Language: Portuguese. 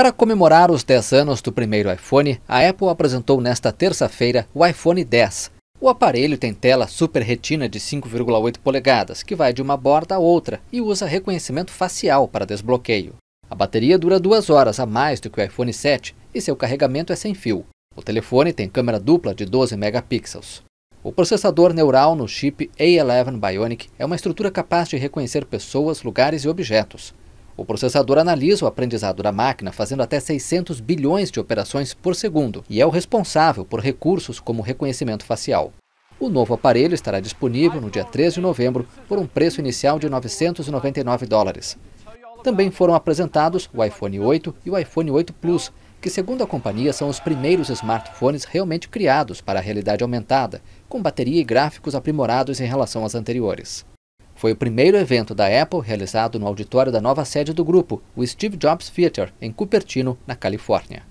Para comemorar os 10 anos do primeiro iPhone, a Apple apresentou nesta terça-feira o iPhone 10. O aparelho tem tela Super Retina de 5,8 polegadas, que vai de uma borda à outra e usa reconhecimento facial para desbloqueio. A bateria dura duas horas a mais do que o iPhone 7 e seu carregamento é sem fio. O telefone tem câmera dupla de 12 megapixels. O processador neural no chip A11 Bionic é uma estrutura capaz de reconhecer pessoas, lugares e objetos. O processador analisa o aprendizado da máquina fazendo até 600 bilhões de operações por segundo e é o responsável por recursos como reconhecimento facial. O novo aparelho estará disponível no dia 13 de novembro por um preço inicial de 999 dólares. Também foram apresentados o iPhone 8 e o iPhone 8 Plus, que segundo a companhia são os primeiros smartphones realmente criados para a realidade aumentada, com bateria e gráficos aprimorados em relação às anteriores. Foi o primeiro evento da Apple realizado no auditório da nova sede do grupo, o Steve Jobs Theater, em Cupertino, na Califórnia.